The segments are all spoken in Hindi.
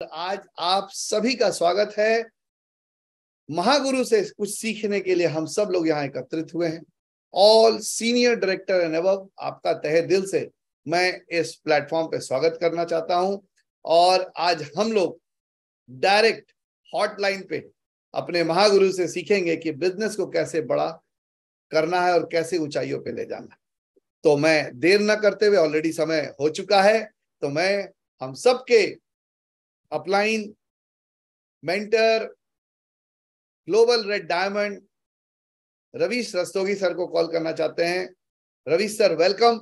तो आज आप सभी का स्वागत है महागुरु से कुछ सीखने के लिए हम सब लोग यहाँ एकत्रित हुए हैं all senior director and above आपका तहे दिल से मैं इस प्लेटफॉर्म पे स्वागत करना चाहता हूँ और आज हम लोग डायरेक्ट हॉटलाइन पे अपने महागुरु से सीखेंगे कि बिजनेस को कैसे बड़ा करना है और कैसे ऊंचाइयों पे ले जाना है तो मैं देर ना करते हुए ऑलरेडी समय हो चुका है तो मैं हम सबके upline mentor global red diamond Ravish Rastogi sir को कॉल करना चाहते हैं Ravish sir welcome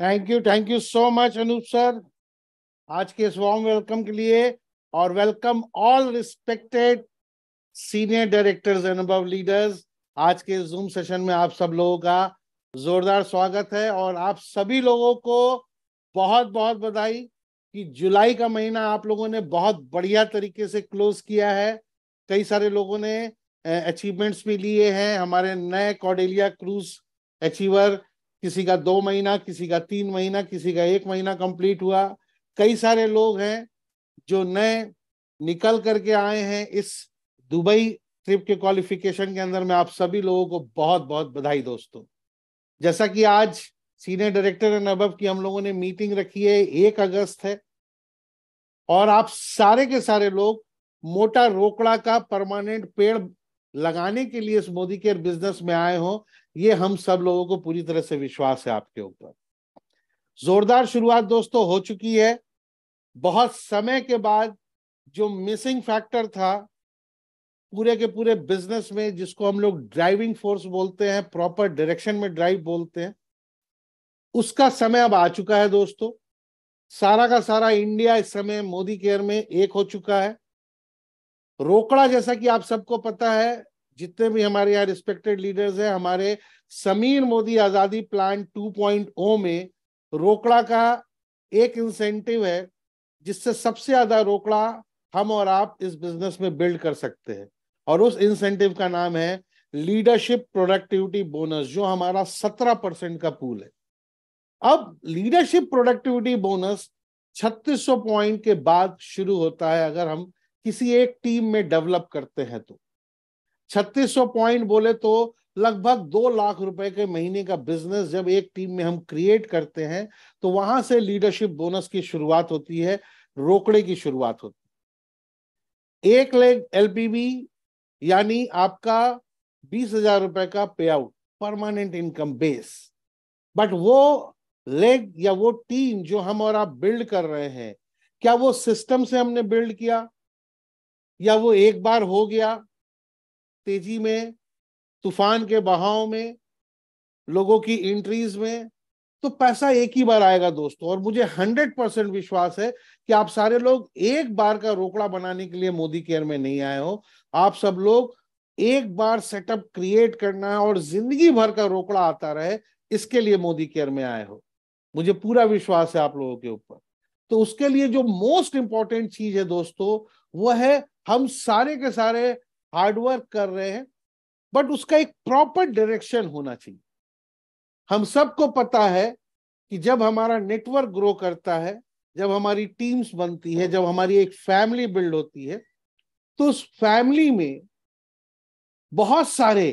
thank you thank you so much Anoop sir आज के इस वार्म वेलकम के लिए और welcome all respected senior directors and above leaders आज के जूम सेशन में आप सब लोगों का जोरदार स्वागत है और आप सभी लोगों को बहुत बहुत बधाई कि जुलाई का महीना आप लोगों ने बहुत बढ़िया तरीके से क्लोज किया है कई सारे लोगों ने अचीवमेंट्स भी लिए हैं हमारे नए कॉडेलिया क्रूज अचीवर किसी का दो महीना किसी का तीन महीना किसी का एक महीना कंप्लीट हुआ कई सारे लोग हैं जो नए निकल करके आए हैं इस दुबई ट्रिप के क्वालिफिकेशन के अंदर में आप सभी लोगों को बहुत बहुत बधाई दोस्तों जैसा कि आज सीनियर डायरेक्टर एंड अबव की हम लोगों ने मीटिंग रखी है एक अगस्त है और आप सारे के सारे लोग मोटा रोकड़ा का परमानेंट पेड़ लगाने के लिए इस मोदी केयर बिजनेस में आए हो ये हम सब लोगों को पूरी तरह से विश्वास है आपके ऊपर जोरदार शुरुआत दोस्तों हो चुकी है बहुत समय के बाद जो मिसिंग फैक्टर था पूरे के पूरे बिजनेस में जिसको हम लोग ड्राइविंग फोर्स बोलते हैं प्रॉपर डायरेक्शन में ड्राइव बोलते हैं उसका समय अब आ चुका है दोस्तों सारा का सारा इंडिया इस समय मोदी केयर में एक हो चुका है रोकड़ा जैसा कि आप सबको पता है जितने भी हमारे यहाँ रिस्पेक्टेड लीडर्स हैं हमारे समीर मोदी आजादी प्लान 2.0 में रोकड़ा का एक इंसेंटिव है जिससे सबसे ज्यादा रोकड़ा हम और आप इस बिजनेस में बिल्ड कर सकते हैं और उस इंसेंटिव का नाम है लीडरशिप प्रोडक्टिविटी बोनस जो हमारा सत्रह परसेंट का पूल है अब लीडरशिप प्रोडक्टिविटी बोनस 3600 पॉइंट के बाद शुरू होता है अगर हम किसी एक टीम में डेवलप करते हैं तो 3600 पॉइंट बोले तो लगभग दो लाख रुपए के महीने का बिजनेस जब एक टीम में हम क्रिएट करते हैं तो वहां से लीडरशिप बोनस की शुरुआत होती है रोकड़े की शुरुआत होती है एक लेग एलपीबी यानी आपका बीस हजार रुपए का payout permanent income base but वो लेग या वो टीम जो हम और आप बिल्ड कर रहे हैं क्या वो सिस्टम से हमने बिल्ड किया या वो एक बार हो गया तेजी में तूफान के बहाव में लोगों की इंट्रीज में तो पैसा एक ही बार आएगा दोस्तों और मुझे हंड्रेड परसेंट विश्वास है कि आप सारे लोग एक बार का रोकड़ा बनाने के लिए मोदी केयर में नहीं आए हो आप सब लोग एक बार सेटअप क्रिएट करना है और जिंदगी भर का रोकड़ा आता रहे इसके लिए मोदी केयर में आए हो मुझे पूरा विश्वास है आप लोगों के ऊपर तो उसके लिए जो मोस्ट इंपॉर्टेंट चीज है दोस्तों वह है हम सारे के सारे हार्डवर्क कर रहे हैं बट उसका एक प्रॉपर डायरेक्शन होना चाहिए हम सबको पता है कि जब हमारा नेटवर्क ग्रो करता है जब हमारी टीम्स बनती है जब हमारी एक फैमिली बिल्ड होती है तो उस फैमिली में बहुत सारे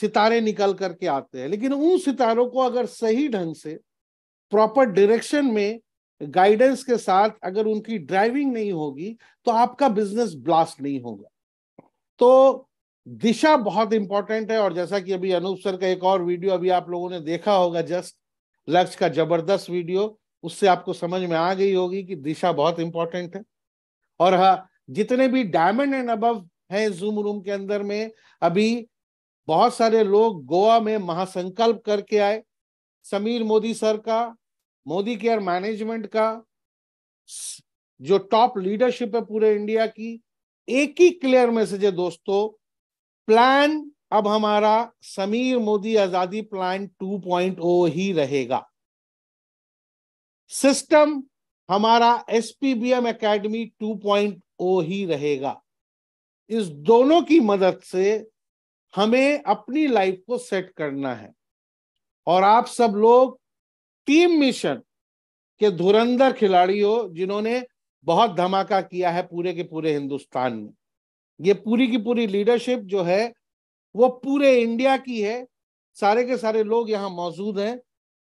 सितारे निकल करके आते हैं लेकिन उन सितारों को अगर सही ढंग से प्रॉपर डायरेक्शन में गाइडेंस के साथ अगर उनकी ड्राइविंग नहीं होगी तो आपका बिजनेस ब्लास्ट नहीं होगा तो दिशा बहुत इंपॉर्टेंट है और जैसा कि अभी अनूप सर का एक और वीडियो अभी आप लोगों ने देखा होगा जस्ट लक्ष्य का जबरदस्त वीडियो उससे आपको समझ में आ गई होगी कि दिशा बहुत इंपॉर्टेंट है और हाँ जितने भी डायमंड एंड अबव हैं जूम रूम के अंदर में अभी बहुत सारे लोग गोवा में महासंकल्प करके आए समीर मोदी सर का मोदी केयर मैनेजमेंट का जो टॉप लीडरशिप है पूरे इंडिया की एक ही क्लियर मैसेज है दोस्तों प्लान अब हमारा समीर मोदी आजादी प्लान 2.0 ही रहेगा सिस्टम हमारा एसपीबीएम एकेडमी 2.0 ही रहेगा इस दोनों की मदद से हमें अपनी लाइफ को सेट करना है और आप सब लोग टीम मिशन के धुरंधर खिलाड़ी हो जिन्होंने बहुत धमाका किया है पूरे के पूरे हिंदुस्तान में ये पूरी की पूरी लीडरशिप जो है वो पूरे इंडिया की है सारे के सारे लोग यहाँ मौजूद हैं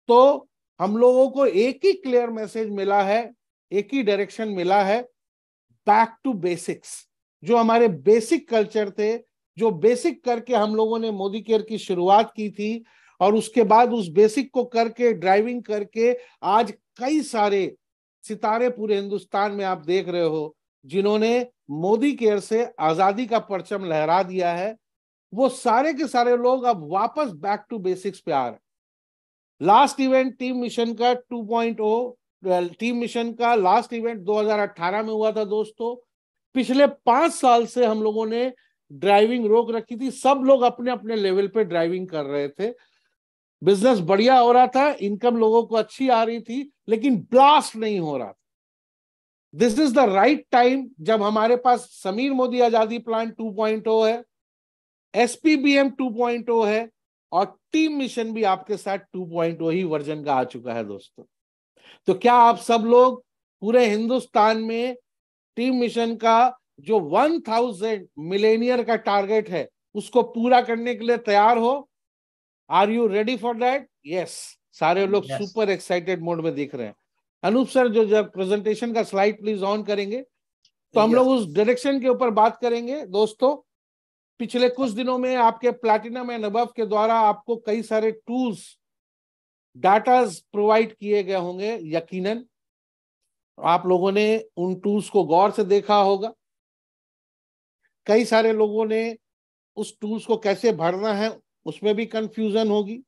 तो हम लोगों को एक ही क्लियर मैसेज मिला है एक ही डायरेक्शन मिला है बैक टू बेसिक्स जो हमारे बेसिक कल्चर थे जो बेसिक करके हम लोगों ने मोदी केयर की शुरुआत की थी और उसके बाद उस बेसिक को करके ड्राइविंग करके आज कई सारे सितारे पूरे हिंदुस्तान में आप देख रहे हो जिन्होंने मोदी केयर से आजादी का परचम लहरा दिया है वो सारे के सारे लोग अब वापस बैक टू बेसिक्स पे आ रहे लास्ट इवेंट टीम मिशन का 2.0 टीम मिशन का लास्ट इवेंट 2018 में हुआ था दोस्तों पिछले पांच साल से हम लोगों ने ड्राइविंग रोक रखी थी सब लोग अपने अपने लेवल पे ड्राइविंग कर रहे थे बिजनेस बढ़िया हो रहा था इनकम लोगों को अच्छी आ रही थी लेकिन ब्लास्ट नहीं हो रहा था this is the right time जब हमारे पास समीर मोदी आजादी प्लान 2.0 है एसपीबीएम ओ है और टीम मिशन भी आपके साथ 2.0 ही वर्जन का आ चुका है दोस्तों तो क्या आप सब लोग पूरे हिंदुस्तान में टीम मिशन का जो वन थाउजेंड मिलेनियर का टारगेट है उसको पूरा करने के लिए तैयार हो are you ready for that yes सारे लोग सुपर एक्साइटेड मोड में दिख रहे हैं अनूप सर जो जब प्रेजेंटेशन का स्लाइड प्लीज ऑन करेंगे तो हम yes. लोग उस डायरेक्शन के ऊपर बात करेंगे दोस्तों पिछले कुछ दिनों में आपके प्लैटिनम एंड अबव के द्वारा आपको कई सारे टूल्स डाटा प्रोवाइड किए गए होंगे यकीनन आप लोगों ने उन टूल्स को गौर से देखा होगा कई सारे लोगों ने उस टूल्स को कैसे भरना है उसमें भी कंफ्यूजन होगी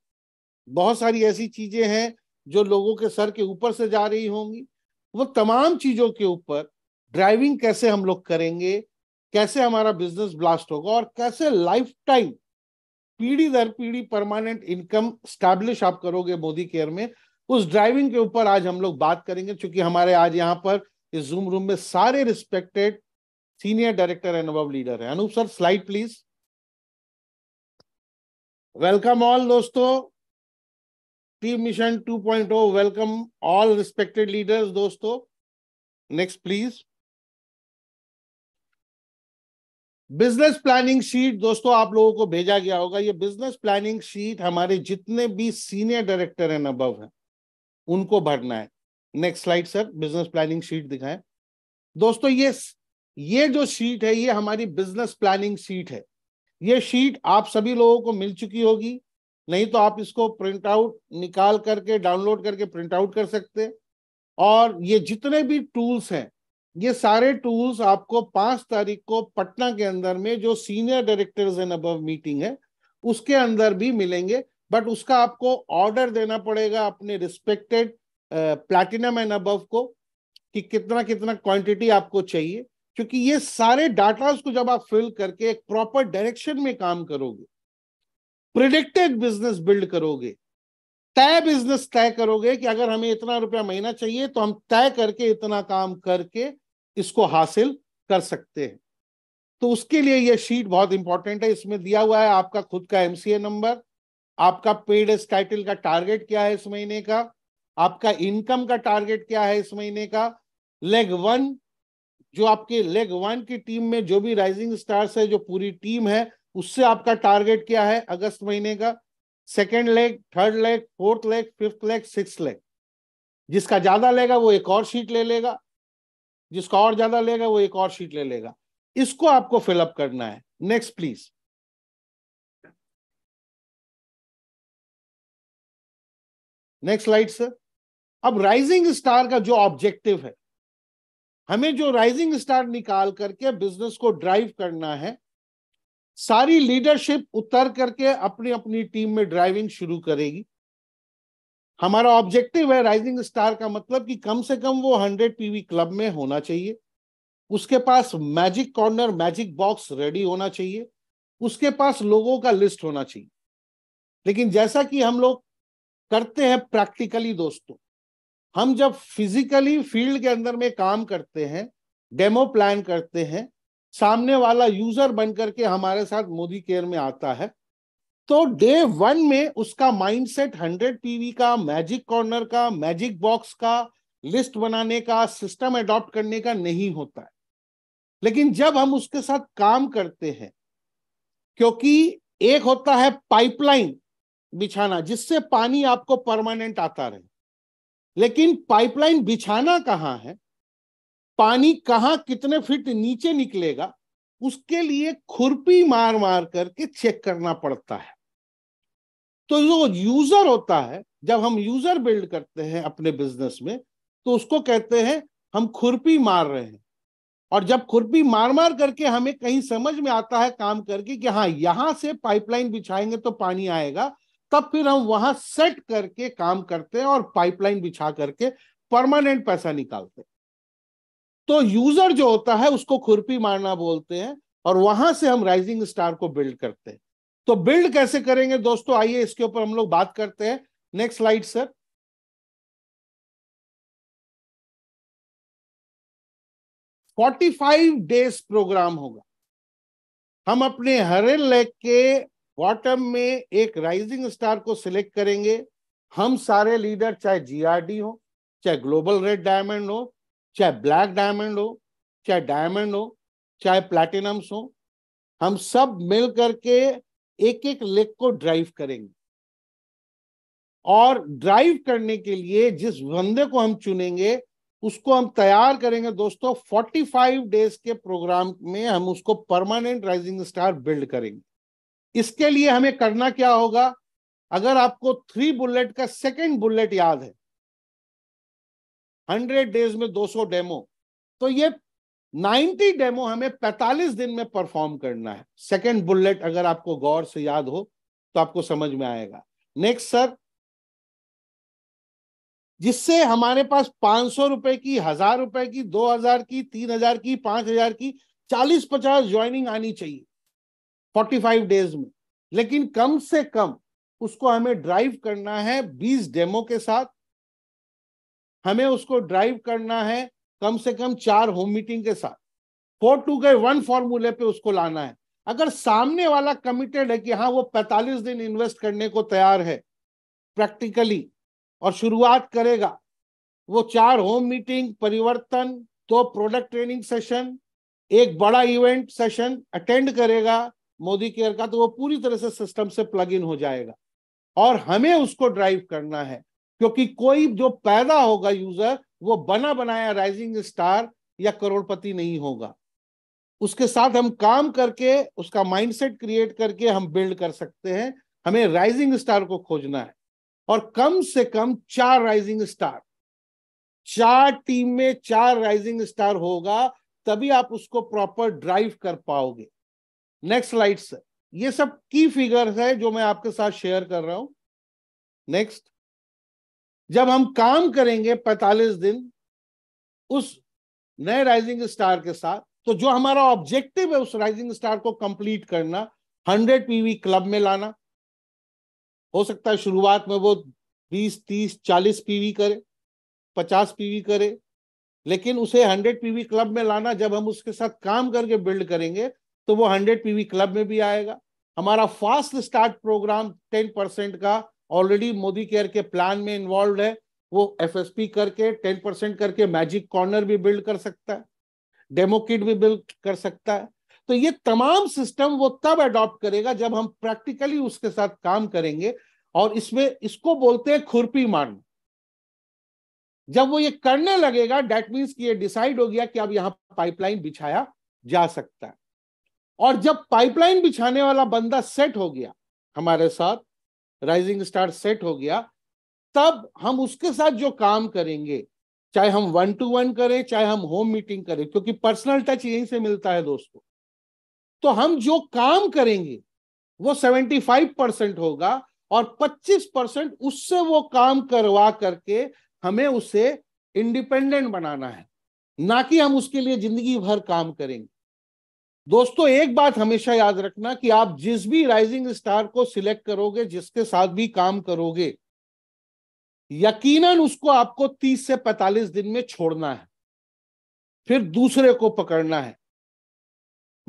बहुत सारी ऐसी चीजें हैं जो लोगों के सर के ऊपर से जा रही होंगी वो तमाम चीजों के ऊपर ड्राइविंग कैसे हम लोग करेंगे कैसे हमारा बिजनेस ब्लास्ट होगा और कैसे लाइफ टाइम पीढ़ी दर पीढ़ी परमानेंट इनकम स्टैब्लिश आप करोगे मोदी केयर में उस ड्राइविंग के ऊपर आज हम लोग बात करेंगे क्योंकि हमारे आज यहाँ पर इस जूम रूम में सारे respected senior director and above leader है Anoop sir slide please welcome all दोस्तों team mission 2.0 welcome all respected leaders दोस्तों next please business planning sheet दोस्तों आप लोगों को भेजा गया होगा ये बिजनेस प्लानिंग शीट हमारे जितने भी सीनियर डायरेक्टर एंड अबव हैं उनको भरना है next slide sir business planning sheet दिखाएं दोस्तों ये ये जो शीट है ये हमारी बिजनेस प्लानिंग शीट है ये शीट आप सभी लोगों को मिल चुकी होगी नहीं तो आप इसको प्रिंट आउट निकाल करके डाउनलोड करके प्रिंट आउट कर सकते और ये जितने भी टूल्स हैं ये सारे टूल्स आपको पांच तारीख को पटना के अंदर में जो senior directors and above meeting है उसके अंदर भी मिलेंगे बट उसका आपको ऑर्डर देना पड़ेगा अपने रिस्पेक्टेड प्लैटिनम एंड अबव को कि कितना कितना क्वांटिटी आपको चाहिए क्योंकि ये सारे डाटा को जब आप फिल करके एक प्रॉपर डायरेक्शन में काम करोगे प्रिडिक्टेड बिजनेस बिल्ड करोगे तय बिजनेस तय करोगे कि अगर हमें इतना रुपया महीना चाहिए तो हम तय करके इतना काम करके इसको हासिल कर सकते हैं तो उसके लिए यह शीट बहुत इंपॉर्टेंट है इसमें दिया हुआ है आपका खुद का एमसीए नंबर आपका पेड एस टाइटल का टारगेट क्या है इस महीने का आपका इनकम का टारगेट क्या है इस महीने का लेग वन जो आपके लेग वन की टीम में जो भी राइजिंग स्टार्स है जो पूरी टीम है उससे आपका टारगेट क्या है अगस्त महीने का second leg third leg fourth leg fifth leg six leg जिसका ज्यादा लेगा वो एक और शीट ले लेगा जिसका और ज्यादा लेगा वो एक और शीट ले लेगा इसको आपको फिलअप करना है next please next slide sir अब राइजिंग स्टार का जो ऑब्जेक्टिव है हमें जो राइजिंग स्टार निकाल करके बिजनेस को ड्राइव करना है सारी लीडरशिप उतर करके अपनी अपनी टीम में ड्राइविंग शुरू करेगी हमारा ऑब्जेक्टिव है राइजिंग स्टार का मतलब कि कम से कम वो हंड्रेड पीवी क्लब में होना चाहिए उसके पास magic corner magic box ready होना चाहिए उसके पास लोगों का लिस्ट होना चाहिए लेकिन जैसा कि हम लोग करते हैं प्रैक्टिकली दोस्तों हम जब फिजिकली फील्ड के अंदर में काम करते हैं डेमो प्लान करते हैं सामने वाला यूजर बन करके हमारे साथ मोदी केयर में आता है तो डे वन में उसका माइंडसेट हंड्रेड टीवी का मैजिक कॉर्नर का मैजिक बॉक्स का लिस्ट बनाने का सिस्टम एडॉप्ट करने का नहीं होता है लेकिन जब हम उसके साथ काम करते हैं क्योंकि एक होता है पाइपलाइन बिछाना जिससे पानी आपको परमानेंट आता रहे लेकिन पाइपलाइन बिछाना कहाँ है पानी कहाँ कितने फीट नीचे निकलेगा उसके लिए खुरपी मार मार करके चेक करना पड़ता है तो जो यूजर होता है जब हम यूजर बिल्ड करते हैं अपने बिजनेस में तो उसको कहते हैं हम खुरपी मार रहे हैं और जब खुरपी मार मार करके हमें कहीं समझ में आता है काम करके कि हाँ यहां से पाइपलाइन बिछाएंगे तो पानी आएगा तब फिर हम वहां सेट करके काम करते हैं और पाइपलाइन बिछा करके परमानेंट पैसा निकालते हैं तो यूजर जो होता है उसको खुरपी मारना बोलते हैं और वहां से हम राइजिंग स्टार को बिल्ड करते हैं तो बिल्ड कैसे करेंगे दोस्तों आइए इसके ऊपर हम लोग बात करते हैं next slide sir forty five days program होगा हम अपने हरे लेक के बॉटम में एक राइजिंग स्टार को सिलेक्ट करेंगे हम सारे लीडर चाहे जीआरडी हो चाहे ग्लोबल रेड डायमंड हो चाहे ब्लैक डायमंड हो चाहे डायमंड हो चाहे प्लैटिनम्स हो हम सब मिल करके एक एक लेक को ड्राइव करेंगे और ड्राइव करने के लिए जिस बंदे को हम चुनेंगे उसको हम तैयार करेंगे दोस्तों 45 डेज के प्रोग्राम में हम उसको परमानेंट राइजिंग स्टार बिल्ड करेंगे इसके लिए हमें करना क्या होगा अगर आपको थ्री बुलेट का सेकंड बुलेट याद है हंड्रेड डेज में दो सौ डेमो तो ये नाइन्टी डेमो हमें पैतालीस दिन में परफॉर्म करना है सेकंड बुलेट अगर आपको गौर से याद हो तो आपको समझ में आएगा नेक्स्ट सर जिससे हमारे पास पांच सौ रुपए की हजार रुपए की दो हजार की तीन हजार की पांच हजार की चालीस पचास ज्वाइनिंग आनी चाहिए 45 डेज में लेकिन कम से कम उसको हमें ड्राइव करना है 20 डेमो के साथ हमें उसको ड्राइव करना है कम से कम चार होम मीटिंग के साथ फोर टू गए वन फॉर्मूले पे उसको लाना है अगर सामने वाला कमिटेड है कि हाँ वो 45 दिन इन्वेस्ट करने को तैयार है प्रैक्टिकली और शुरुआत करेगा वो चार होम मीटिंग परिवर्तन तो प्रोडक्ट ट्रेनिंग सेशन एक बड़ा इवेंट सेशन अटेंड करेगा मोदी केयर का तो वो पूरी तरह से सिस्टम से प्लग इन हो जाएगा और हमें उसको ड्राइव करना है क्योंकि कोई जो पैदा होगा यूजर वो बना बनाया राइजिंग स्टार या करोड़पति नहीं होगा उसके साथ हम काम करके उसका माइंडसेट क्रिएट करके हम बिल्ड कर सकते हैं हमें राइजिंग स्टार को खोजना है और कम से कम चार राइजिंग स्टार चार टीम में चार राइजिंग स्टार होगा तभी आप उसको प्रॉपर ड्राइव कर पाओगे नेक्स्ट स्लाइड्स ये सब की फिगर्स है जो मैं आपके साथ शेयर कर रहा हूं नेक्स्ट जब हम काम करेंगे 45 दिन उस नए राइजिंग स्टार के साथ तो जो हमारा ऑब्जेक्टिव है उस राइजिंग स्टार को कंप्लीट करना 100 पीवी क्लब में लाना हो सकता है शुरुआत में वो 20 30 40 पीवी करे 50 पीवी करे लेकिन उसे 100 पीवी क्लब में लाना जब हम उसके साथ काम करके बिल्ड करेंगे तो वो हंड्रेड पीवी क्लब में भी आएगा हमारा fast start program ten percent का ऑलरेडी मोदी केयर के प्लान में इन्वॉल्व है वो एफ करके टेन परसेंट करके मैजिक कॉर्नर भी बिल्ड कर सकता है डेमो किट भी बिल्ड कर सकता है तो ये तमाम सिस्टम वो तब अडॉप्ट करेगा जब हम प्रैक्टिकली उसके साथ काम करेंगे और इसमें इसको बोलते हैं खुरपी मारना जब वो ये करने लगेगा डेट मीन्स कि ये डिसाइड हो गया कि अब यहां पाइपलाइन बिछाया जा सकता है और जब पाइपलाइन बिछाने वाला बंदा सेट हो गया हमारे साथ राइजिंग स्टार सेट हो गया तब हम उसके साथ जो काम करेंगे चाहे हम वन टू वन करें चाहे हम होम मीटिंग करें क्योंकि पर्सनल टच यहीं से मिलता है दोस्तों तो हम जो काम करेंगे वो सेवेंटी फाइव परसेंट होगा और पच्चीस परसेंट उससे वो काम करवा करके हमें उसे इंडिपेंडेंट बनाना है ना कि हम उसके लिए जिंदगी भर काम करेंगे दोस्तों एक बात हमेशा याद रखना कि आप जिस भी राइजिंग स्टार को सिलेक्ट करोगे जिसके साथ भी काम करोगे यकीनन उसको आपको 30 से 45 दिन में छोड़ना है फिर दूसरे को पकड़ना है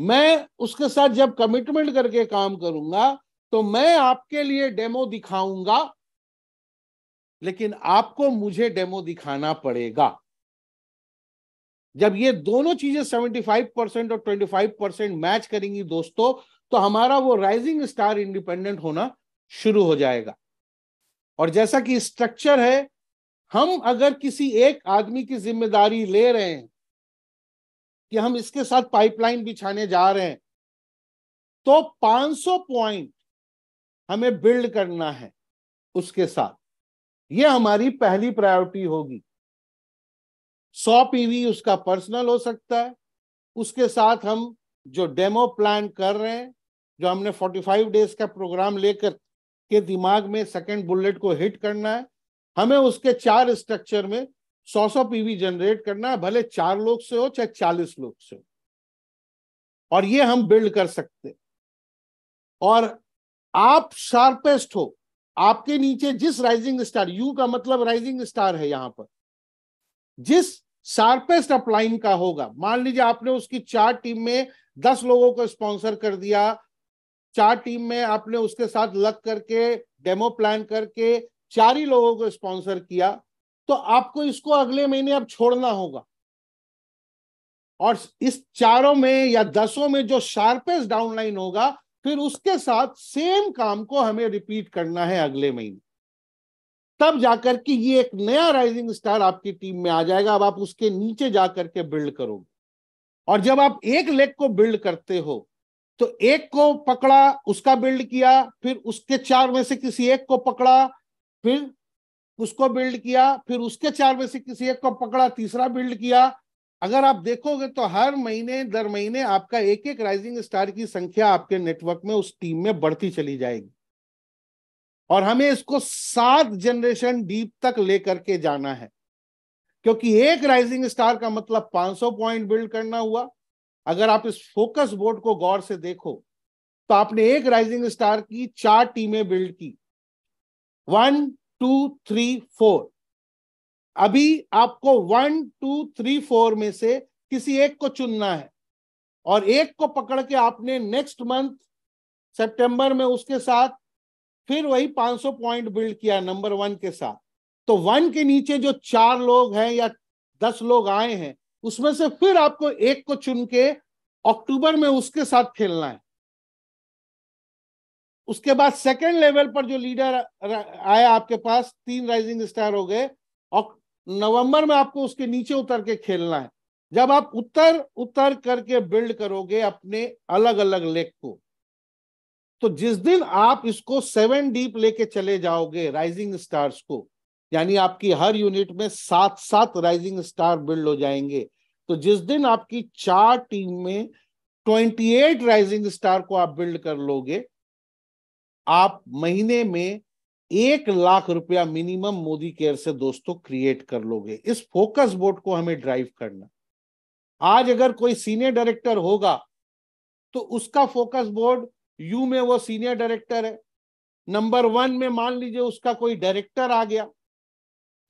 मैं उसके साथ जब कमिटमेंट करके काम करूंगा तो मैं आपके लिए डेमो दिखाऊंगा लेकिन आपको मुझे डेमो दिखाना पड़ेगा जब ये दोनों चीजें 75 परसेंट और 25 परसेंट मैच करेंगी दोस्तों तो हमारा वो राइजिंग स्टार इंडिपेंडेंट होना शुरू हो जाएगा और जैसा कि स्ट्रक्चर है हम अगर किसी एक आदमी की जिम्मेदारी ले रहे हैं कि हम इसके साथ पाइपलाइन बिछाने जा रहे हैं तो 500 पॉइंट हमें बिल्ड करना है उसके साथ यह हमारी पहली प्रायोरिटी होगी सौ पीवी उसका पर्सनल हो सकता है उसके साथ हम जो डेमो प्लान कर रहे हैं जो हमने 45 डेज का प्रोग्राम लेकर के दिमाग में सेकंड बुलेट को हिट करना है हमें उसके चार स्ट्रक्चर में 100 सौ पीवी जनरेट करना है भले चार लोग से हो चाहे चालीस लोग से हो और ये हम बिल्ड कर सकते और आप शार्पेस्ट हो आपके नीचे जिस राइजिंग स्टार यू का मतलब राइजिंग स्टार है यहां पर जिस शार्पेस्ट अपलाइन का होगा मान लीजिए आपने उसकी चार टीम में दस लोगों को स्पॉन्सर कर दिया चार टीम में आपने उसके साथ लग करके डेमो प्लान करके चार ही लोगों को स्पॉन्सर किया तो आपको इसको अगले महीने अब छोड़ना होगा और इस चारों में या दसों में जो शार्पेस्ट डाउनलाइन होगा फिर उसके साथ सेम काम को हमें रिपीट करना है अगले महीने तब जाकर के ये एक नया राइजिंग स्टार आपकी टीम में आ जाएगा अब आप उसके नीचे जाकर के बिल्ड करोगे और जब आप एक लेग को बिल्ड करते हो तो एक को पकड़ा उसका बिल्ड किया फिर उसके चार में से किसी एक को पकड़ा फिर उसको बिल्ड किया फिर उसके चार में से किसी एक को पकड़ा तीसरा बिल्ड किया अगर आप देखोगे तो हर महीने दर महीने आपका एक एक राइजिंग स्टार की संख्या आपके नेटवर्क में उस टीम में बढ़ती चली जाएगी और हमें इसको सात जनरेशन डीप तक लेकर के जाना है क्योंकि एक राइजिंग स्टार का मतलब 500 पॉइंट बिल्ड करना हुआ अगर आप इस फोकस बोर्ड को गौर से देखो तो आपने एक राइजिंग स्टार की चार टीमें बिल्ड की वन टू थ्री फोर अभी आपको वन टू थ्री फोर में से किसी एक को चुनना है और एक को पकड़ के आपने नेक्स्ट मंथ सितंबर में उसके साथ फिर वही 500 पॉइंट बिल्ड किया नंबर वन के साथ तो वन के नीचे जो चार लोग हैं या दस लोग आए हैं उसमें से फिर आपको एक को चुन के अक्टूबर में उसके साथ खेलना है उसके बाद सेकेंड लेवल पर जो लीडर आया आपके पास तीन राइजिंग स्टार हो गए और नवंबर में आपको उसके नीचे उतर के खेलना है जब आप उतर उतर करके बिल्ड करोगे अपने अलग अलग लेग को तो जिस दिन आप इसको सेवन डीप लेके चले जाओगे राइजिंग स्टार्स को यानी आपकी हर यूनिट में सात सात राइजिंग स्टार बिल्ड हो जाएंगे तो जिस दिन आपकी चार टीम में एट राइजिंग स्टार को आप बिल्ड कर लोगे आप महीने में एक लाख रुपया मिनिमम मोदी केयर से दोस्तों क्रिएट कर लोगे इस फोकस बोर्ड को हमें ड्राइव करना आज अगर कोई सीनियर डायरेक्टर होगा तो उसका फोकस बोर्ड यू में वो सीनियर डायरेक्टर है नंबर वन में मान लीजिए उसका कोई डायरेक्टर आ गया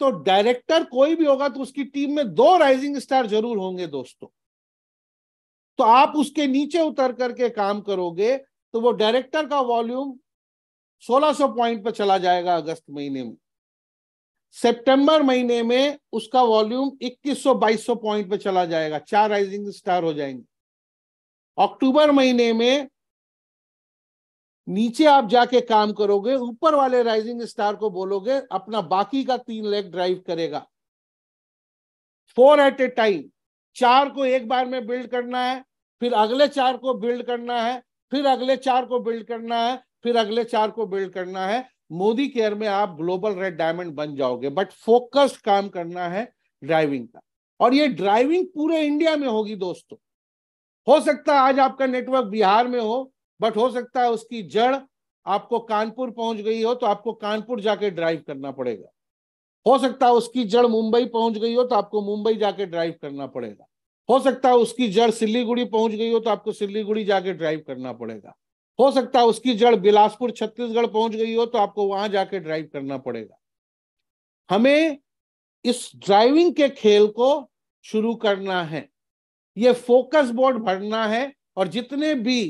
तो डायरेक्टर कोई भी होगा तो उसकी टीम में दो राइजिंग स्टार जरूर होंगे दोस्तों तो आप उसके नीचे उतर करके काम करोगे तो वो डायरेक्टर का वॉल्यूम 1600 पॉइंट पर चला जाएगा अगस्त महीने में सितंबर महीने में उसका वॉल्यूम 2100-2200 पॉइंट पर चला जाएगा चार राइजिंग स्टार हो जाएंगे अक्टूबर महीने में नीचे आप जाके काम करोगे ऊपर वाले राइजिंग स्टार को बोलोगे अपना बाकी का तीन लेग ड्राइव करेगा फोर एट ए टाइम चार को एक बार में बिल्ड करना है फिर अगले चार को बिल्ड करना है फिर अगले चार को बिल्ड करना है फिर अगले चार को बिल्ड करना है मोदी केयर में आप ग्लोबल रेड डायमंड बन जाओगे बट फोकस्ड काम करना है ड्राइविंग का और ये ड्राइविंग पूरे इंडिया में होगी दोस्तों हो सकता है आज आपका नेटवर्क बिहार में हो बट हो सकता है उसकी जड़ आपको कानपुर पहुंच गई हो तो आपको कानपुर जाके ड्राइव करना पड़ेगा हो सकता है उसकी जड़ मुंबई पहुंच गई हो तो आपको मुंबई जाके ड्राइव करना पड़ेगा हो सकता है उसकी जड़ सिल्लीगुड़ी पहुंच गई हो तो आपको सिल्लीगुड़ी जाके ड्राइव करना पड़ेगा हो सकता है उसकी जड़ बिलासपुर छत्तीसगढ़ पहुंच गई हो तो आपको वहां जाके ड्राइव करना पड़ेगा हमें इस ड्राइविंग के खेल को शुरू करना है ये फोकस बोर्ड भरना है और जितने भी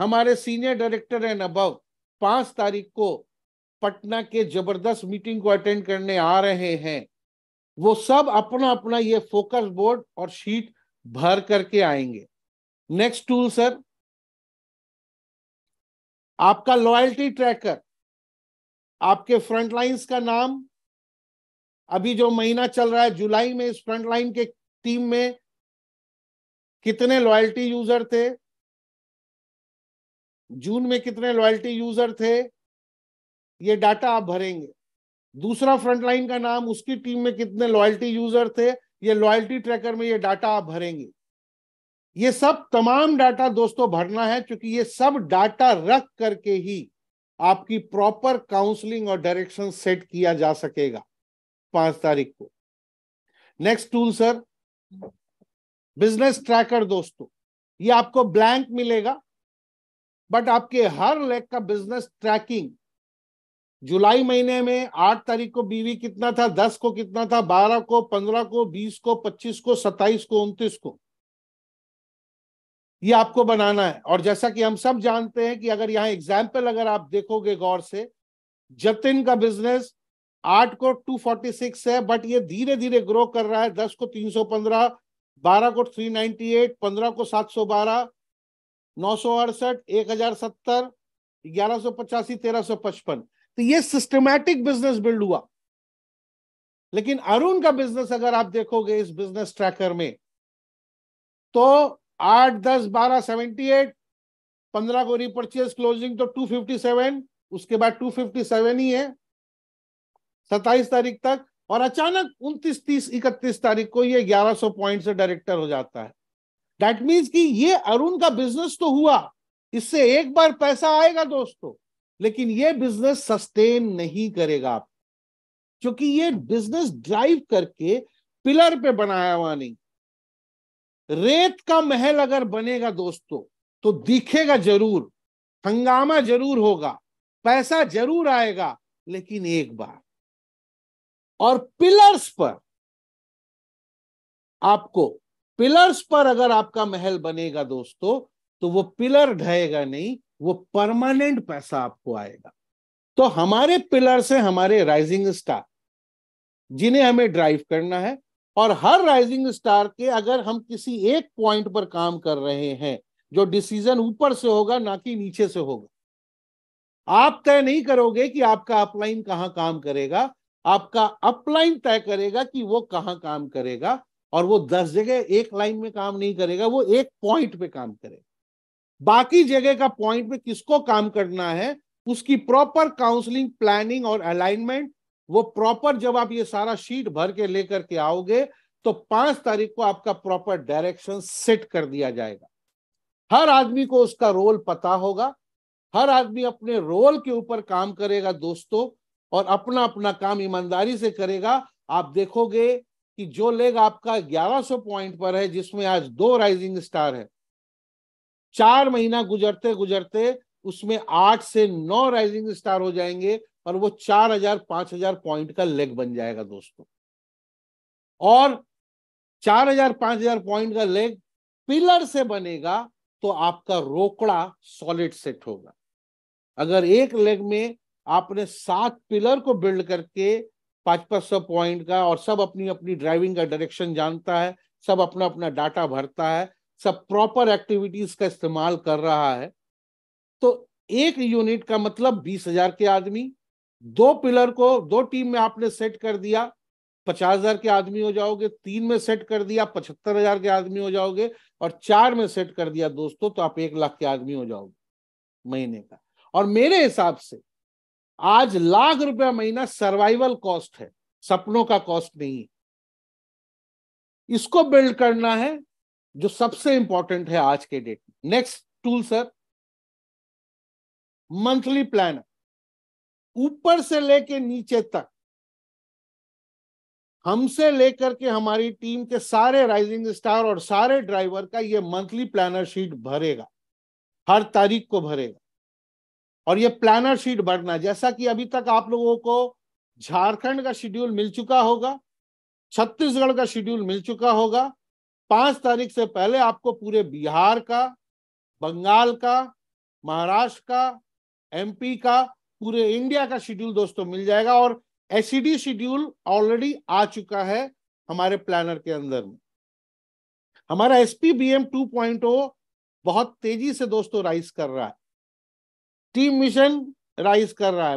हमारे सीनियर डायरेक्टर एंड अबव पांच तारीख को पटना के जबरदस्त मीटिंग को अटेंड करने आ रहे हैं वो सब अपना अपना ये फोकस बोर्ड और शीट भर करके आएंगे नेक्स्ट टूल सर आपका लॉयल्टी ट्रैकर आपके फ्रंट लाइन्स का नाम अभी जो महीना चल रहा है जुलाई में इस फ्रंट लाइन के टीम में कितने लॉयल्टी यूजर थे जून में कितने लॉयल्टी यूजर थे ये डाटा आप भरेंगे दूसरा फ्रंटलाइन का नाम उसकी टीम में कितने लॉयल्टी यूजर थे ये लॉयल्टी ट्रैकर में ये डाटा आप भरेंगे ये सब तमाम डाटा दोस्तों भरना है क्योंकि ये सब डाटा रख करके ही आपकी प्रॉपर काउंसलिंग और डायरेक्शन सेट किया जा सकेगा पांच तारीख को next tool sir business tracker दोस्तों ये आपको ब्लैंक मिलेगा बट आपके हर लेग का बिजनेस ट्रैकिंग जुलाई महीने में आठ तारीख को बीवी कितना था दस को कितना था बारह को पंद्रह को बीस को पच्चीस को सत्ताईस को उन्तीस को ये आपको बनाना है और जैसा कि हम सब जानते हैं कि अगर यहाँ एग्जाम्पल अगर आप देखोगे गौर से जतिन का बिजनेस आठ को टू फोर्टी सिक्स है बट ये धीरे धीरे ग्रो कर रहा है दस को तीन सौ पंद्रह बारह को थ्री नाइनटी एट पंद्रह को सात सौ बारह नौ सौ अड़सठ एक हजार सत्तर ग्यारह सौ पचासी तेरह सौ पचपन तो ये सिस्टमैटिक बिजनेस बिल्ड हुआ लेकिन अरुण का बिजनेस अगर आप देखोगे इस बिजनेस ट्रैकर में तो आठ दस बारह सेवेंटी एट पंद्रह को रिपर्चेज क्लोजिंग तो टू फिफ्टी सेवन उसके बाद टू फिफ्टी सेवन ही है सत्ताईस तारीख तक और अचानक उनतीस तीस इकतीस तारीख को ये ग्यारह सौ पॉइंट से डायरेक्टर हो जाता है दैट मीन्स कि ये अरुण का बिजनेस तो हुआ इससे एक बार पैसा आएगा दोस्तों लेकिन ये बिजनेस सस्टेन नहीं करेगा आप क्योंकि ये बिजनेस ड्राइव करके पिलर पे बनाया हुआ नहीं रेत का महल अगर बनेगा दोस्तों तो दिखेगा जरूर हंगामा जरूर होगा पैसा जरूर आएगा लेकिन एक बार और पिलर्स पर आपको पिलर्स पर अगर आपका महल बनेगा दोस्तों तो वो पिलर ढहेगा नहीं वो परमानेंट पैसा आपको आएगा तो हमारे पिलर से हमारे राइजिंग स्टार जिन्हें हमें ड्राइव करना है और हर राइजिंग स्टार के अगर हम किसी एक पॉइंट पर काम कर रहे हैं जो डिसीजन ऊपर से होगा ना कि नीचे से होगा आप तय नहीं करोगे कि आपका अपलाइन कहां काम करेगा आपका अपलाइन तय करेगा कि वो कहां काम करेगा और वो दस जगह एक लाइन में काम नहीं करेगा वो एक पॉइंट पे काम करेगा बाकी जगह का पॉइंट पे किसको काम करना है उसकी प्रॉपर काउंसलिंग प्लानिंग और अलाइनमेंट वो प्रॉपर जब आप ये सारा शीट भर के लेकर के आओगे तो पांच तारीख को आपका प्रॉपर डायरेक्शन सेट कर दिया जाएगा हर आदमी को उसका रोल पता होगा हर आदमी अपने रोल के ऊपर काम करेगा दोस्तों और अपना अपना काम ईमानदारी से करेगा आप देखोगे कि जो लेग आपका 1100 पॉइंट पर है जिसमें आज दो राइजिंग स्टार है चार महीना गुजरते गुजरते उसमें आठ से नौ राइजिंग स्टार हो जाएंगे और वो चार हजार पांच हजार पॉइंट का लेग बन जाएगा दोस्तों और चार हजार पांच हजार पॉइंट का लेग पिलर से बनेगा तो आपका रोकड़ा सॉलिड सेट होगा अगर एक लेग में आपने सात पिलर को बिल्ड करके पाँच पांच सौ पॉइंट का और सब अपनी अपनी ड्राइविंग का डायरेक्शन जानता है सब अपना अपना डाटा भरता है सब प्रॉपर एक्टिविटीज का इस्तेमाल कर रहा है तो एक यूनिट का मतलब बीस हजार के आदमी दो पिलर को दो टीम में आपने सेट कर दिया पचास हजार के आदमी हो जाओगे तीन में सेट कर दिया पचहत्तर हजार के आदमी हो जाओगे और चार में सेट कर दिया दोस्तों तो आप एक लाख के आदमी हो जाओगे महीने का और मेरे हिसाब से आज लाख रुपया महीना सर्वाइवल कॉस्ट है सपनों का कॉस्ट नहीं है इसको बिल्ड करना है जो सबसे इंपॉर्टेंट है आज के डेट में next tool sir monthly plan ऊपर से लेके नीचे तक हमसे लेकर के हमारी टीम के सारे राइजिंग स्टार और सारे ड्राइवर का ये मंथली प्लानर शीट भरेगा हर तारीख को भरेगा और ये प्लानर शीट बढ़ना जैसा कि अभी तक आप लोगों को झारखंड का शेड्यूल मिल चुका होगा छत्तीसगढ़ का शेड्यूल मिल चुका होगा पांच तारीख से पहले आपको पूरे बिहार का बंगाल का महाराष्ट्र का एमपी का पूरे इंडिया का शेड्यूल दोस्तों मिल जाएगा और एसीडी शेड्यूल ऑलरेडी आ चुका है हमारे प्लानर के अंदर में हमारा S P B M two point बहुत तेजी से दोस्तों राइज कर रहा है टीम मिशन राइज कर रहा है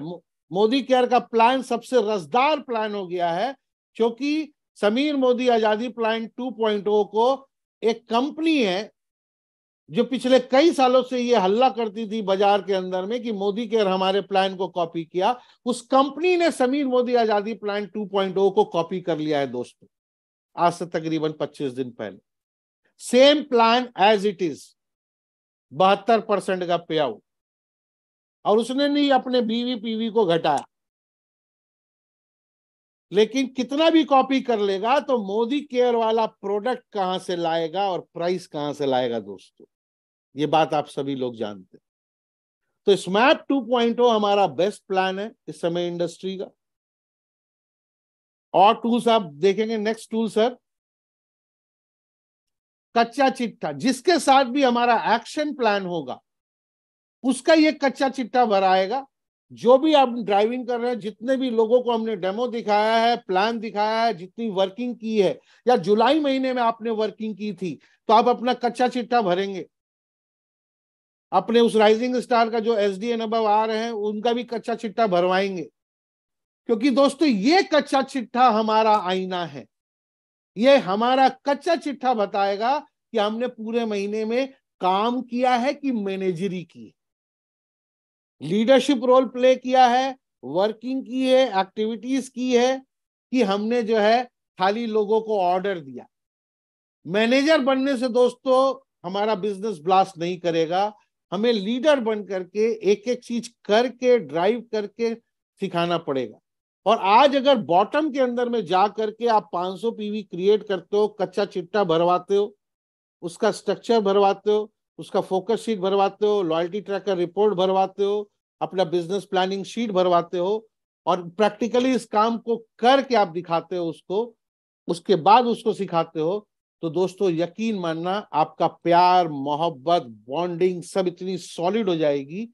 मोदी केयर का प्लान सबसे रसदार प्लान हो गया है क्योंकि समीर मोदी आजादी प्लान 2.0 को एक कंपनी है जो पिछले कई सालों से ये हल्ला करती थी बाजार के अंदर में कि मोदी केयर हमारे प्लान को कॉपी किया उस कंपनी ने समीर मोदी आजादी प्लान 2.0 को कॉपी कर लिया है दोस्तों आज से तकरीबन 25 दिन पहले same plan as it is बहत्तर परसेंट का पे आउट और उसने नहीं अपने बीवी पीवी को घटाया लेकिन कितना भी कॉपी कर लेगा तो मोदी केयर वाला प्रोडक्ट कहां से लाएगा और प्राइस कहां से लाएगा दोस्तों ये बात आप सभी लोग जानते हैं तो स्मैप टू पॉइंट हमारा बेस्ट प्लान है इस समय इंडस्ट्री का और टूल्स आप देखेंगे नेक्स्ट टूल सर कच्चा चिट्ठा जिसके साथ भी हमारा एक्शन प्लान होगा उसका ये कच्चा चिट्ठा भर आएगा जो भी आप ड्राइविंग कर रहे हैं जितने भी लोगों को हमने डेमो दिखाया है प्लान दिखाया है जितनी वर्किंग की है या जुलाई महीने में आपने वर्किंग की थी तो आप अपना कच्चा चिट्ठा भरेंगे अपने उस राइजिंग स्टार का जो एस डी एन आ रहे हैं उनका भी कच्चा चिट्ठा भरवाएंगे क्योंकि दोस्तों ये कच्चा चिट्ठा हमारा आईना है ये हमारा कच्चा चिट्ठा बताएगा कि हमने पूरे महीने में काम किया है कि मैनेजरी की है लीडरशिप रोल प्ले किया है वर्किंग की है एक्टिविटीज की है कि हमने जो है खाली लोगों को ऑर्डर दिया मैनेजर बनने से दोस्तों हमारा बिजनेस ब्लास्ट नहीं करेगा हमें लीडर बन करके एक एक चीज करके ड्राइव करके सिखाना पड़ेगा और आज अगर बॉटम के अंदर में जा करके आप 500 पीवी क्रिएट करते हो कच्चा चिट्टा भरवाते हो उसका स्ट्रक्चर भरवाते हो उसका फोकस शीट भरवाते हो लॉयल्टी ट्रैकर रिपोर्ट भरवाते हो अपना बिजनेस प्लानिंग शीट भरवाते हो और प्रैक्टिकली इस काम को करके आप दिखाते हो उसको उसके बाद उसको सिखाते हो तो दोस्तों यकीन मानना आपका प्यार मोहब्बत बॉन्डिंग सब इतनी सॉलिड हो जाएगी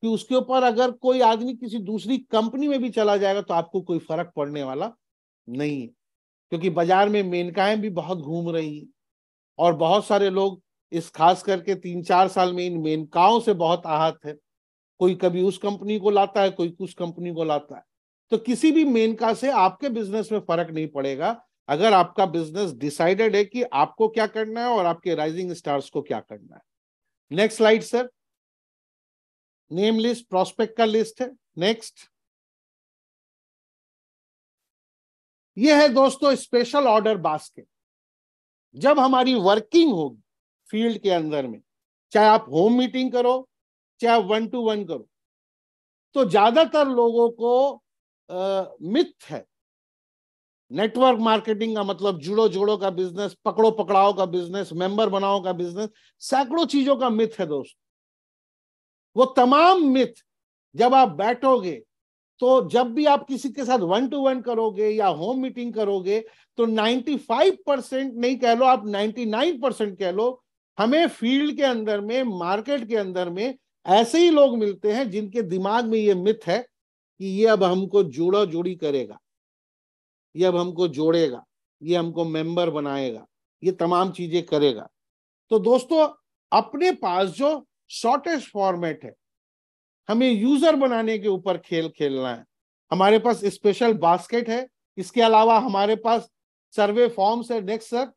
कि उसके ऊपर अगर कोई आदमी किसी दूसरी कंपनी में भी चला जाएगा तो आपको कोई फर्क पड़ने वाला नहीं है क्योंकि बाजार में मेनकाएं भी बहुत घूम रही और बहुत सारे लोग इस खास करके तीन चार साल में इन मेनकाओं से बहुत आहत है कोई कभी उस कंपनी को लाता है कोई उस कंपनी को लाता है तो किसी भी मेनका से आपके बिजनेस में फर्क नहीं पड़ेगा अगर आपका बिजनेस डिसाइडेड है कि आपको क्या करना है और आपके राइजिंग स्टार्स को क्या करना है next slide sir name list prospect का लिस्ट है नेक्स्ट ये है दोस्तों स्पेशल ऑर्डर बास्केट जब हमारी वर्किंग होगी फील्ड के अंदर में चाहे आप होम मीटिंग करो चाहे वन टू वन करो तो ज्यादातर लोगों को आ, मिथ है नेटवर्क मार्केटिंग का मतलब जुड़ो जोड़ो का बिजनेस पकड़ो पकड़ाओ का बिजनेस मेंबर बनाओ का बिजनेस सैकड़ों चीजों का मिथ है दोस्त वो तमाम मिथ जब आप बैठोगे तो जब भी आप किसी के साथ वन टू वन करोगे या होम मीटिंग करोगे तो 95 परसेंट नहीं कह लो आप 99 परसेंट कह लो हमें फील्ड के अंदर में मार्केट के अंदर में ऐसे ही लोग मिलते हैं जिनके दिमाग में ये मिथ है कि ये अब हमको जोड़ा जोड़ी करेगा ये अब हमको जोड़ेगा ये हमको मेंबर बनाएगा ये तमाम चीजें करेगा तो दोस्तों अपने पास जो शॉर्टेस्ट फॉर्मेट है हमें यूजर बनाने के ऊपर खेल खेलना है हमारे पास स्पेशल बास्केट है इसके अलावा हमारे पास सर्वे फॉर्म्स है next sir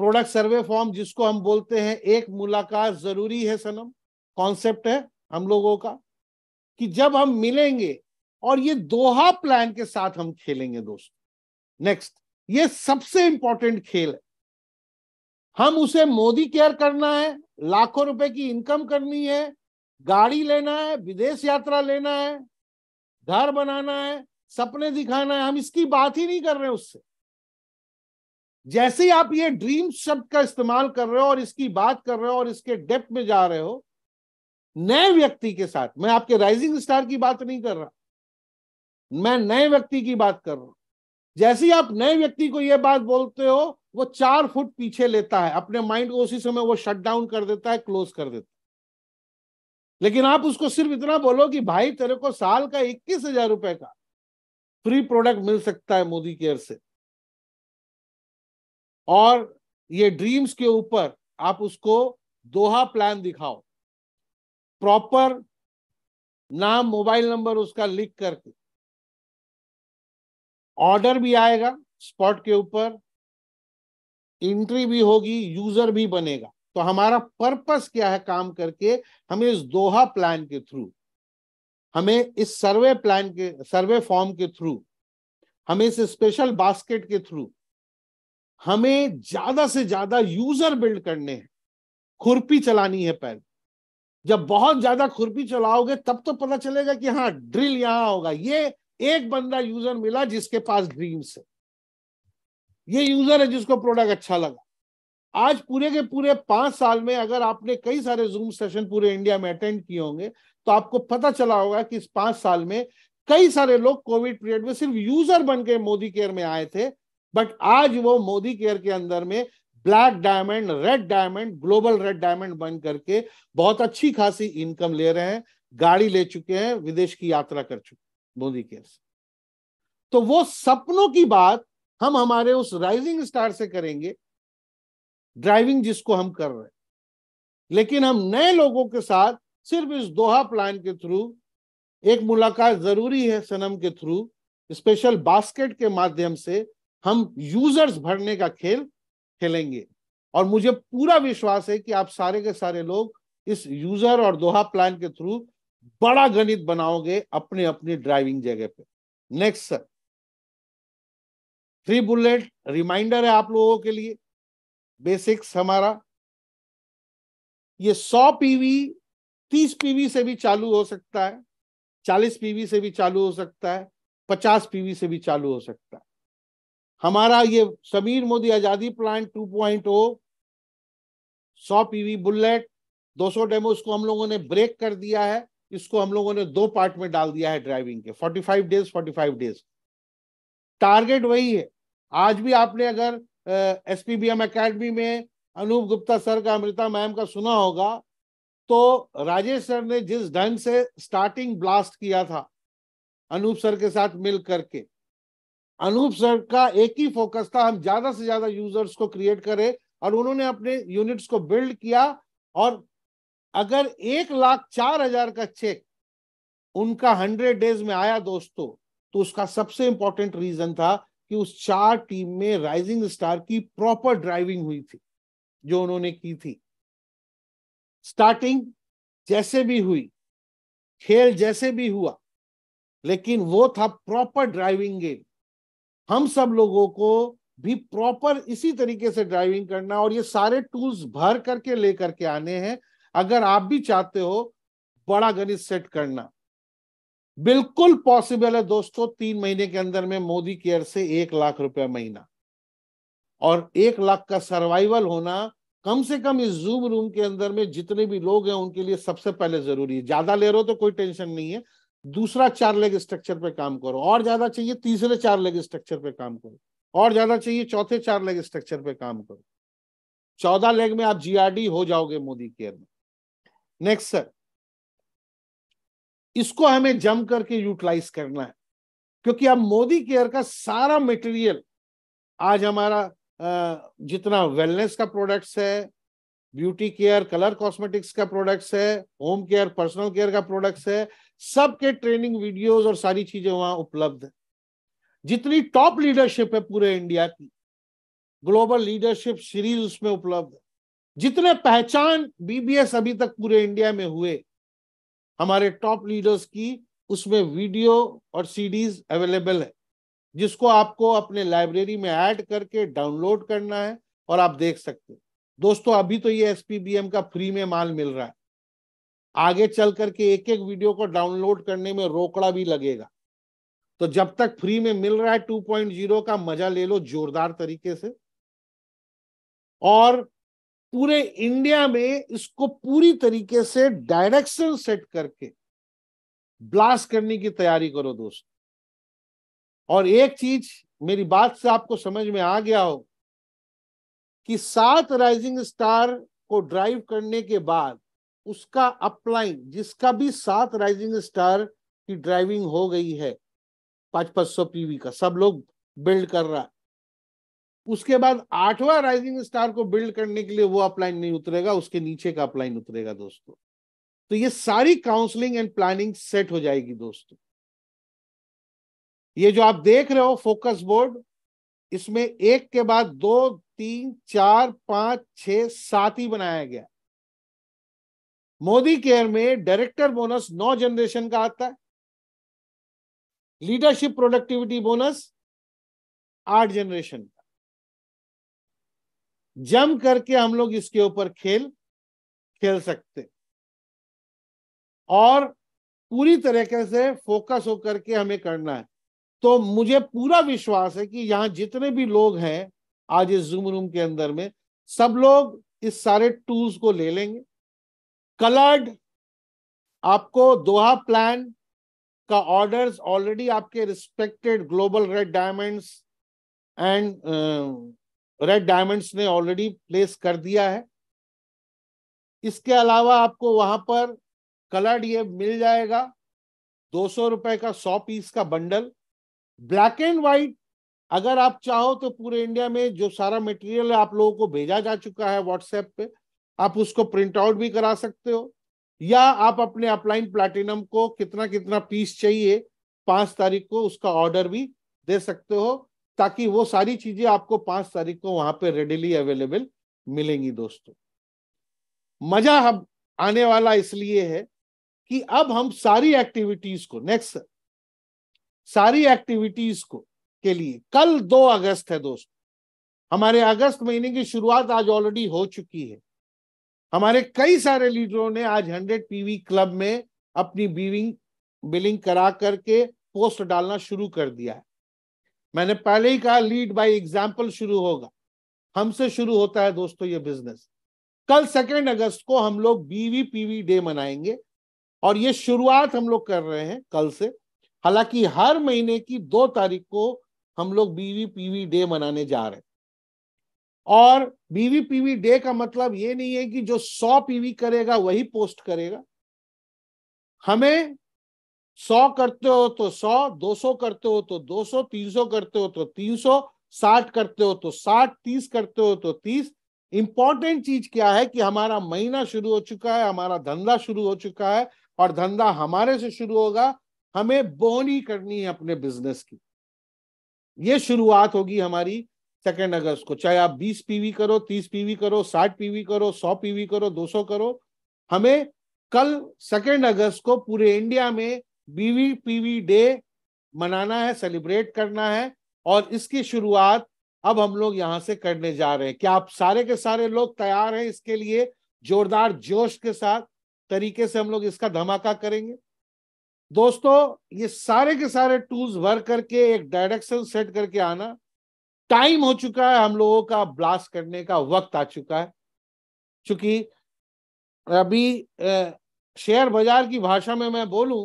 product survey form जिसको हम बोलते हैं एक मुलाकात जरूरी है सनम कॉन्सेप्ट है हम लोगों का कि जब हम मिलेंगे और ये दोहा प्लान के साथ हम खेलेंगे दोस्तों नेक्स्ट ये सबसे इंपॉर्टेंट खेल है हम उसे मोदी केयर करना है लाखों रुपए की इनकम करनी है गाड़ी लेना है विदेश यात्रा लेना है घर बनाना है सपने दिखाना है हम इसकी बात ही नहीं कर रहे उससे जैसे ही आप ये ड्रीम शब्द का इस्तेमाल कर रहे हो और इसकी बात कर रहे हो और इसके डेप्थ में जा रहे हो नए व्यक्ति के साथ मैं आपके राइजिंग स्टार की बात नहीं कर रहा मैं नए व्यक्ति की बात कर रहा हूं जैसे ही आप नए व्यक्ति को यह बात बोलते हो वो चार फुट पीछे लेता है अपने माइंड को उसी समय वो शट डाउन कर देता है क्लोज कर देता है लेकिन आप उसको सिर्फ इतना बोलो कि भाई तेरे को साल का इक्कीस हजार रुपए का फ्री प्रोडक्ट मिल सकता है मोदी केयर से और ये ड्रीम्स के ऊपर आप उसको दोहा प्लान दिखाओ प्रॉपर नाम मोबाइल नंबर उसका लिख करके ऑर्डर भी आएगा स्पॉट के ऊपर एंट्री भी होगी यूजर भी बनेगा तो हमारा पर्पस क्या है काम करके हमें इस दोहा प्लान के थ्रू हमें इस सर्वे प्लान के सर्वे फॉर्म के थ्रू हमें इस स्पेशल बास्केट के थ्रू हमें ज्यादा से ज्यादा यूजर बिल्ड करने हैं खुरपी चलानी है पहले जब बहुत ज्यादा खुरपी चलाओगे तब तो पता चलेगा कि हाँ ड्रिल यहां होगा ये एक बंदा यूजर मिला जिसके पास ड्रीम्स है ये यूजर है जिसको प्रोडक्ट अच्छा लगा आज पूरे के पूरे पांच साल में अगर आपने कई सारे जूम सेशन पूरे इंडिया में अटेंड किए होंगे तो आपको पता चला होगा कि इस पांच साल में कई सारे लोग कोविड पीरियड में सिर्फ यूजर बन के मोदी केयर में आए थे बट आज वो मोदी केयर के अंदर में black diamond red diamond global red diamond बन करके बहुत अच्छी खासी इनकम ले रहे हैं गाड़ी ले चुके हैं विदेश की यात्रा कर चुके मोदी केयर से तो वो सपनों की बात हम हमारे उस राइजिंग स्टार से करेंगे ड्राइविंग जिसको हम कर रहे हैं लेकिन हम नए लोगों के साथ सिर्फ इस दोहा प्लान के थ्रू एक मुलाकात जरूरी है सनम के थ्रू स्पेशल बास्केट के माध्यम से हम यूजर्स भरने का खेल खेलेंगे और मुझे पूरा विश्वास है कि आप सारे के सारे लोग इस यूजर और दोहा प्लान के थ्रू बड़ा गणित बनाओगे अपने अपने ड्राइविंग जगह पे next sir three bullet reminder है आप लोगों के लिए बेसिक्स हमारा ये सौ पीवी तीस पीवी से भी चालू हो सकता है चालीस पीवी से भी चालू हो सकता है पचास पीवी से भी चालू हो सकता है हमारा ये समीर मोदी आजादी प्लांट 2.0 सौ पीवी बुलेट 200 डेमो इसको हम लोगों ने ब्रेक कर दिया है इसको हम लोगों ने दो पार्ट में डाल दिया है ड्राइविंग के 45 डेज 45 डेज टारगेट वही है आज भी आपने अगर S P B M academy में अनूप गुप्ता सर का अमृता मैम का सुना होगा तो राजेश सर ने जिस ढंग से स्टार्टिंग ब्लास्ट किया था अनूप सर के साथ मिल करके अनूप सर का एक ही फोकस था हम ज्यादा से ज्यादा यूजर्स को क्रिएट करें और उन्होंने अपने यूनिट्स को बिल्ड किया और अगर एक लाख चार हजार का चेक उनका हंड्रेड डेज में आया दोस्तों तो उसका सबसे इंपॉर्टेंट रीजन था कि उस चार टीम में राइजिंग स्टार की प्रॉपर ड्राइविंग हुई थी जो उन्होंने की थी स्टार्टिंग जैसे भी हुई खेल जैसे भी हुआ लेकिन वो था प्रॉपर ड्राइविंग गेम हम सब लोगों को भी प्रॉपर इसी तरीके से ड्राइविंग करना और ये सारे टूल्स भर करके लेकर के आने हैं अगर आप भी चाहते हो बड़ा गणित सेट करना बिल्कुल पॉसिबल है दोस्तों तीन महीने के अंदर में मोदी केयर से एक लाख रुपया महीना और एक लाख का सर्वाइवल होना कम से कम इस जूम रूम के अंदर में जितने भी लोग हैं उनके लिए सबसे पहले जरूरी है ज्यादा ले रहे हो तो कोई टेंशन नहीं है दूसरा चार लेग स्ट्रक्चर पे काम करो और ज्यादा चाहिए तीसरे चार लेग स्ट्रक्चर पे काम करो और ज्यादा चाहिए चौथे चार लेग स्ट्रक्चर पे काम करो चौदह लेग में आप जीआरडी हो जाओगे मोदी केयर में नेक्स्ट सर इसको हमें जम करके यूटिलाइज करना है क्योंकि अब मोदी केयर का सारा मटेरियल आज हमारा जितना वेलनेस का प्रोडक्ट्स है ब्यूटी केयर कलर कॉस्मेटिक्स का प्रोडक्ट्स है होम केयर पर्सनल केयर का प्रोडक्ट्स है सबके ट्रेनिंग वीडियोस और सारी चीजें वहां उपलब्ध है जितनी टॉप लीडरशिप है पूरे इंडिया की ग्लोबल लीडरशिप सीरीज उसमें उपलब्ध है जितने पहचान बीबीएस अभी तक पूरे इंडिया में हुए हमारे टॉप लीडर्स की उसमें वीडियो और सीडीज अवेलेबल है जिसको आपको अपने लाइब्रेरी में ऐड करके डाउनलोड करना है और आप देख सकते हैं दोस्तों अभी तो ये एसपीबीएम का फ्री में माल मिल रहा है आगे चल करके एक एक वीडियो को डाउनलोड करने में रोकड़ा भी लगेगा तो जब तक फ्री में मिल रहा है 2.0 का मजा ले लो जोरदार तरीके से और पूरे इंडिया में इसको पूरी तरीके से डायरेक्शन सेट करके ब्लास्ट करने की तैयारी करो दोस्त और एक चीज मेरी बात से आपको समझ में आ गया हो कि सात राइजिंग स्टार को ड्राइव करने के बाद उसका अपलाइन जिसका भी सात राइजिंग स्टार की ड्राइविंग हो गई है पांच पांच सौ पीवी का सब लोग बिल्ड कर रहा है उसके बाद आठवा राइजिंग स्टार को बिल्ड करने के लिए वो अपलाइन नहीं उतरेगा उसके नीचे का अपलाइन उतरेगा दोस्तों तो ये सारी काउंसलिंग एंड प्लानिंग सेट हो जाएगी दोस्तों ये जो आप देख रहे हो फोकस बोर्ड इसमें एक के बाद दो तीन चार पांच छ सात ही बनाया गया मोदी केयर में डायरेक्टर बोनस नौ जनरेशन का आता है लीडरशिप प्रोडक्टिविटी बोनस आठ जनरेशन का जम करके हम लोग इसके ऊपर खेल खेल सकते और पूरी तरीके से फोकस होकर के हमें करना है तो मुझे पूरा विश्वास है कि यहाँ जितने भी लोग हैं आज इस जूम रूम के अंदर में सब लोग इस सारे टूल्स को ले लेंगे कलर्ड आपको दोहा प्लान का ऑर्डर्स ऑलरेडी आपके respected global red diamonds and red diamonds ने ऑलरेडी प्लेस कर दिया है इसके अलावा आपको वहां पर कलर्ड ये मिल जाएगा दो सौ रुपए का सौ पीस का बंडल ब्लैक एंड वाइट अगर आप चाहो तो पूरे इंडिया में जो सारा मटेरियल आप लोगों को भेजा जा चुका है व्हाट्सएप पे आप उसको प्रिंट आउट भी करा सकते हो या आप अपने अपलाइन प्लैटिनम को कितना कितना पीस चाहिए पांच तारीख को उसका ऑर्डर भी दे सकते हो ताकि वो सारी चीजें आपको पांच तारीख को वहां पे रेडीली अवेलेबल मिलेंगी दोस्तों मजा हम आने वाला इसलिए है कि अब हम सारी एक्टिविटीज को नेक्स्ट सारी एक्टिविटीज को के लिए कल दो अगस्त है दोस्तों हमारे अगस्त महीने की शुरुआत आज ऑलरेडी हो चुकी है हमारे कई सारे लीडरों ने आज हंड्रेड पीवी क्लब में अपनी बीविंग बिलिंग करा करके पोस्ट डालना शुरू कर दिया है मैंने पहले ही कहा लीड बाय एग्जाम्पल शुरू होगा हमसे शुरू होता है दोस्तों ये बिजनेस कल सेकेंड अगस्त को हम लोग बीवी पीवी डे मनाएंगे और ये शुरुआत हम लोग कर रहे हैं कल से हालांकि हर महीने की दो तारीख को हम लोग बीवी पीवी डे मनाने जा रहे हैं और बीवी पीवी डे का मतलब ये नहीं है कि जो सौ पीवी करेगा वही पोस्ट करेगा हमें सौ करते हो तो सौ दो सौ करते हो तो दो सौ तीन सौ करते हो तो तीन सौ साठ करते हो तो साठ तीस करते हो तो तीस इंपॉर्टेंट चीज क्या है कि हमारा महीना शुरू हो चुका है हमारा धंधा शुरू हो चुका है और धंधा हमारे से शुरू होगा हमें बोनी करनी है अपने बिजनेस की ये शुरुआत होगी हमारी सेकेंड अगस्त को चाहे आप बीस पीवी करो तीस पीवी करो साठ पीवी करो सौ पीवी करो दो सौ करो हमें कल सेकेंड अगस्त को पूरे इंडिया में बीवी पीवी डे मनाना है सेलिब्रेट करना है और इसकी शुरुआत अब हम लोग यहाँ से करने जा रहे हैं क्या आप सारे के सारे लोग तैयार हैं इसके लिए जोरदार जोश के साथ तरीके से हम लोग इसका धमाका करेंगे दोस्तों ये सारे के सारे टूल्स वर्क करके एक डायरेक्शन सेट करके आना टाइम हो चुका है हम लोगों का ब्लास्ट करने का वक्त आ चुका है क्योंकि अभी शेयर बाजार की भाषा में मैं बोलूं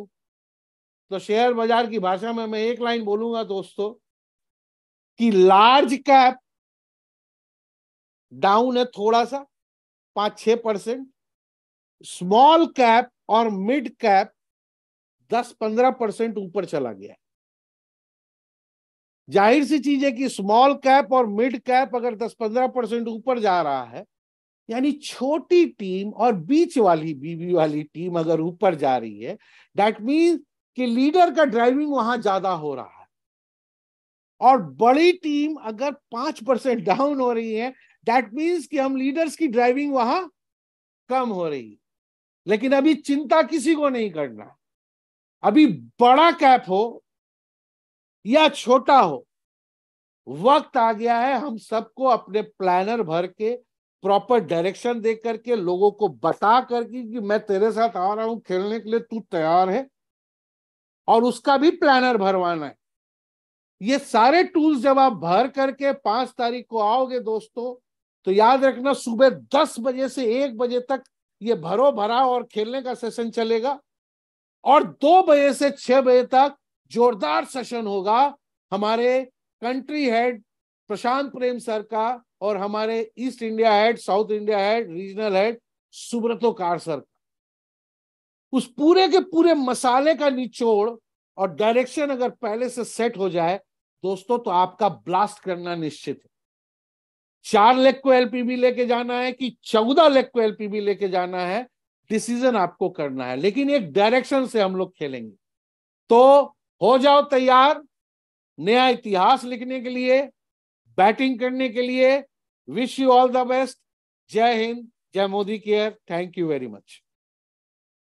तो शेयर बाजार की भाषा में मैं एक लाइन बोलूंगा दोस्तों कि लार्ज कैप डाउन है थोड़ा सा पांच छह परसेंट स्मॉल कैप और मिड कैप दस पंद्रह परसेंट ऊपर चला गया जाहिर सी चीज है कि स्मॉल कैप और मिड कैप अगर 10-15 परसेंट ऊपर जा रहा है यानी छोटी टीम और बीच वाली बीबी वाली टीम अगर ऊपर जा रही है दैट मीन्स कि लीडर का ड्राइविंग वहां ज्यादा हो रहा है और बड़ी टीम अगर पांच परसेंट डाउन हो रही है दैट मीन्स कि हम लीडर्स की ड्राइविंग वहां कम हो रही है लेकिन अभी चिंता किसी को नहीं करना अभी बड़ा कैप हो या छोटा हो वक्त आ गया है हम सबको अपने प्लानर भर के प्रॉपर डायरेक्शन दे करके लोगों को बता करके कि मैं तेरे साथ आ रहा हूं खेलने के लिए तू तैयार है और उसका भी प्लानर भरवाना है ये सारे टूल्स जब आप भर करके पांच तारीख को आओगे दोस्तों तो याद रखना सुबह दस बजे से एक बजे तक ये भरो भरा और खेलने का सेशन चलेगा और दो बजे से छह बजे तक जोरदार सेशन होगा हमारे country head Prashant Prem sir का और हमारे east India head south India head regional head Subrato Kar sir का उस पूरे के पूरे मसाले का निचोड़ और डायरेक्शन अगर पहले से सेट हो जाए दोस्तों तो आपका ब्लास्ट करना निश्चित है चार लेग को एलपीबी लेके जाना है कि चौदह लेग को एलपीबी लेके जाना है डिसीजन आपको करना है लेकिन एक डायरेक्शन से हम लोग खेलेंगे तो हो जाओ तैयार नया इतिहास लिखने के लिए बैटिंग करने के लिए wish you all the best जय हिंद जय Modicare thank you very much